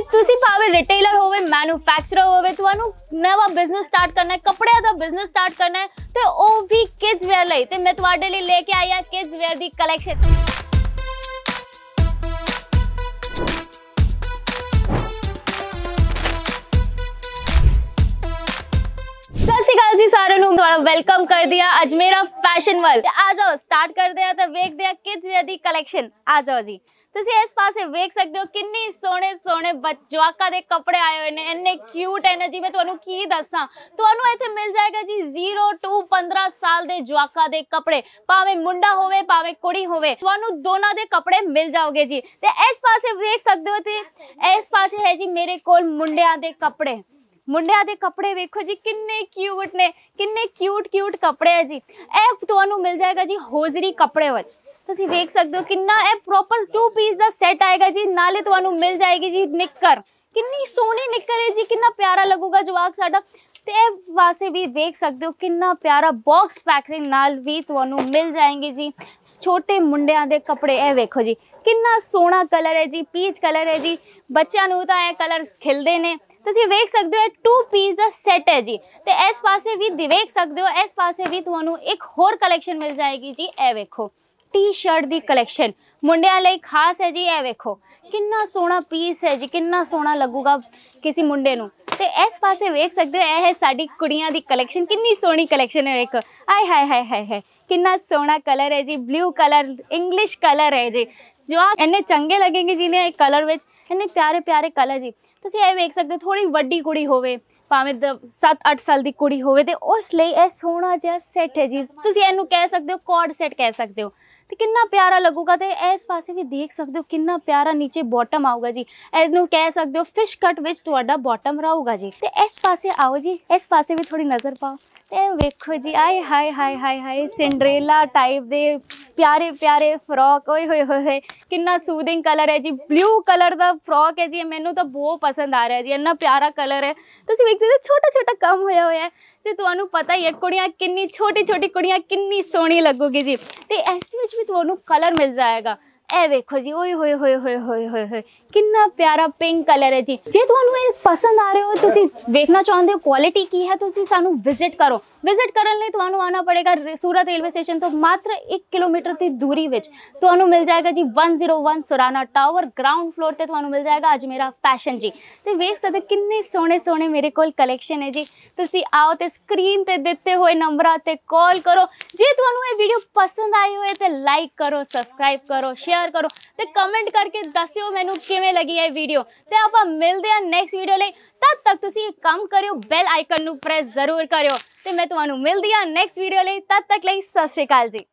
ਭਾਵੇਂ ਤੁਸੀਂ ਭਾਵੇਂ ਰਿਟੇਲਰ ਹੋਵੇ ਮੈਨੂਫੈਕਚਰਰ ਹੋਵੇ ਤੁਹਾਨੂੰ ਨਵਾਂ ਬਿਜ਼ਨਸ ਸਟਾਰਟ ਕਰਨਾ ਹੈ ਕੱਪੜਿਆਂ ਦਾ ਬਿਜ਼ਨਸ ਸਟਾਰਟ ਕਰਨਾ ਹੈ ਤੇ ਉਹ ਵੀ ਕਿਡਜ਼ ਵੇਅਰ ਲਈ ਤੇ ਮੈਂ ਤੁਹਾਡੇ ਲਈ ਲੈ ਕੇ ਆਈ ਆ ਕਿਡਜ਼ ਵੇਅਰ ਦੀ ਕਲੈਕਸ਼ਨ जी सारे लोग थोड़ा वेलकम कर दिया अजमेरा फैशन वर्ल्ड आ जाओ स्टार्ट कर दिया तो वेख दिया किड्स वेयर दी कलेक्शन आ जाओ जी ਤੁਸੀਂ ਇਸ ਪਾਸੇ ਵੇਖ ਸਕਦੇ ਹੋ ਕਿੰਨੀ ਸੋਹਣੇ ਸੋਹਣੇ ਜਵਾਕਾਂ ਦੇ ਕੱਪੜੇ ਆਏ ਹੋਏ ਨੇ ਇੰਨੇ ਕਿਊਟ ਐ ਜੀ ਮੈਂ ਤੁਹਾਨੂੰ ਕੀ ਦੱਸਾਂ ਤੁਹਾਨੂੰ ਇੱਥੇ ਮਿਲ ਜਾਏਗਾ ਜੀ 0 ਤੋਂ 15 ਸਾਲ ਦੇ ਜਵਾਕਾਂ ਦੇ ਕੱਪੜੇ ਭਾਵੇਂ ਮੁੰਡਾ ਹੋਵੇ ਭਾਵੇਂ ਕੁੜੀ ਹੋਵੇ ਤੁਹਾਨੂੰ ਦੋਨਾਂ ਦੇ ਕੱਪੜੇ ਮਿਲ ਜਾਓਗੇ ਜੀ ਤੇ ਇਸ ਪਾਸੇ ਵੇਖ ਸਕਦੇ ਹੋ ਤੇ ਇਸ ਪਾਸੇ ਹੈ ਜੀ ਮੇਰੇ ਕੋਲ ਮੁੰਡਿਆਂ ਦੇ ਕੱਪੜੇ ਮੁੰਡਿਆਂ ਦੇ ਕੱਪੜੇ ਵੇਖੋ ਜੀ ਕਿੰਨੇ ਕਿਊਟ ਨੇ ਕਿੰਨੇ ਕਿਊਟ ਕਿਊਟ ਕੱਪੜੇ ਆ ਜੀ ਇਹ ਤੁਹਾਨੂੰ ਮਿਲ ਜਾਏਗਾ ਜੀ ਹੋਜ਼ਰੀ ਕੱਪੜੇ ਵਿੱਚ ਤੁਸੀਂ ਵੇਖ ਸਕਦੇ ਹੋ ਕਿੰਨਾ ਇਹ ਪ੍ਰੋਪਰ 2 ਪੀਸ ਦਾ ਸੈੱਟ ਆਏਗਾ ਜੀ ਨਾਲੇ ਤੁਹਾਨੂੰ ਮਿਲ ਜਾਏਗੀ ਜੀ ਨਿੱਕਰ ਕਿੰਨੀ ਸੋਹਣੀ ਨਿੱਕਰ ਹੈ ਜੀ ਕਿੰਨਾ ਪਿਆਰਾ ਲੱਗੂਗਾ ਜਵਾਕ ਸਾਡਾ ਤੇ ਇਹ ਵਾਸੇ ਵੀ ਵੇਖ ਸਕਦੇ ਹੋ ਕਿੰਨਾ ਪਿਆਰਾ ਬਾਕਸ ਪੈਕਿੰਗ ਨਾਲ ਵੀ ਤੁਹਾਨੂੰ ਮਿਲ ਜਾਏਗੀ ਜੀ ਛੋਟੇ ਮੁੰਡਿਆਂ ਦੇ ਕੱਪੜੇ ਇਹ ਵੇਖੋ ਜੀ कि सोहना कलर है जी पीच कलर है जी बच्चों तो यह कलर खिलते हैं तुम वेख सकते हो टू पीस का सैट है जी तो इस पास भी देख सकते हो इस पास भी थोड़ा एक होर कलैक्शन मिल जाएगी जी ए वेखो टी शर्ट की कलैक्शन मुंडिया खास है जी यह वेखो कि सोहना पीस है जी कि सोहना लगेगा किसी मुंडे को तो इस पास वेख सकते हो यह साड़ी कुड़िया की कलैक्शन कि सोहनी कलैक्शन है वेखो आय हाय हाय हाय हाय कि सोहना कलर है जी ब्ल्यू कलर इंग्लिश कलर है जी ਜੋ ਆ ਇੰਨੇ ਚੰਗੇ ਲੱਗੇਗੇ ਜੀ ਨੇ ਇਹ ਕਲਰ ਵਿੱਚ ਇੰਨੇ ਪਿਆਰੇ ਪਿਆਰੇ ਕਲਰ ਜੀ ਤੁਸੀਂ ਇਹ ਵੇਖ ਸਕਦੇ ਥੋੜੀ ਵੱਡੀ ਕੁੜੀ ਹੋਵੇ भावें सत अठ साल की कुड़ी हो उस यह सोहना जहा सैट है जी तुम इनू कह सकते हो कॉड सैट कह सकते हो तो कि प्यारा लगेगा तो इस पास भी देख सकते हो कि प्यारा नीचे बॉटम आऊगा जी इसनों कह सकते हो फिश कट में थोड़ा बॉटम रहूगा जी तो इस पास आओ जी इस पास भी थोड़ी नज़र पाओ वेखो जी आए हाए हाय हाय हाए सिंड्रेला टाइप के प्यारे प्यारे फ्रॉक ओए हो कि सूदिंग कलर है जी ब्ल्यू कलर का फ्रॉक है जी मैनू तो बहुत पसंद आ रहा है जी इन्ना प्यारा कलर है तुम ਜਿਹਦਾ ਛੋਟਾ ਛੋਟਾ ਕੰਮ ਹੋਇਆ ਹੋਇਆ ਤੇ ਤੁਹਾਨੂੰ ਪਤਾ ਹੀ ਹੈ ਕੁੜੀਆਂ ਕਿੰਨੀ ਛੋਟੀ ਛੋਟੀ ਕੁੜੀਆਂ ਕਿੰਨੀ ਸੋਹਣੀ ਲੱਗੂਗੀ ਜੀ ਤੇ ਇਸ ਵਿੱਚ ਵੀ ਤੁਹਾਨੂੰ ਕਲਰ ਮਿਲ ਜਾਏਗਾ ਇਹ ਵੇਖੋ ਜੀ ਓਏ ਹੋਏ ਹੋਏ ਹੋਏ ਹੋਏ ਹੋਏ ਕਿੰਨਾ ਪਿਆਰਾ ਪਿੰਕ ਕਲਰ ਹੈ ਜੀ ਜੇ ਤੁਹਾਨੂੰ ਇਹ ਪਸੰਦ ਆ ਰਿਹਾ ਹੋ ਤੁਸੀਂ ਵੇਖਣਾ ਚਾਹੁੰਦੇ ਹੋ ਕੁਆਲਿਟੀ ਕੀ ਹੈ ਤੁਸੀਂ ਸਾਨੂੰ ਵਿਜ਼ਿਟ ਕਰੋ विजिट कर तो आना पड़ेगा सूरत रेलवे स्टेशन तो मात्र एक किलोमीटर की दूरी में तो मिल जाएगा जी 101 सुराना टावर ग्राउंड फ्लोर से तो मिल जाएगा अच्छ मेरा फैशन जी तो वेख सकते कि सोहने सोने मेरे को कलैक्शन है जी तुम आओ तो स्क्रीन पर दिते हुए नंबर से कॉल करो जे थोड़ा ये वीडियो पसंद आई हो तो लाइक करो सबसक्राइब करो शेयर करो तो कमेंट करके दस्यो मैं किमें लगी है वीडियो तो आप मिलते हैं नैक्सट वीडियो ले तद तक तुम एक काम करो बैल आइकन प्रेस जरूर करो तो मैं ਤੁਹਾਨੂੰ ਮਿਲਦੀ ਆ ਨੈਕਸਟ ਵੀਡੀਓ ਲਈ ਤਦ ਤੱਕ ਲਈ ਸਤਿ ਸ਼੍ਰੀ ਅਕਾਲ ਜੀ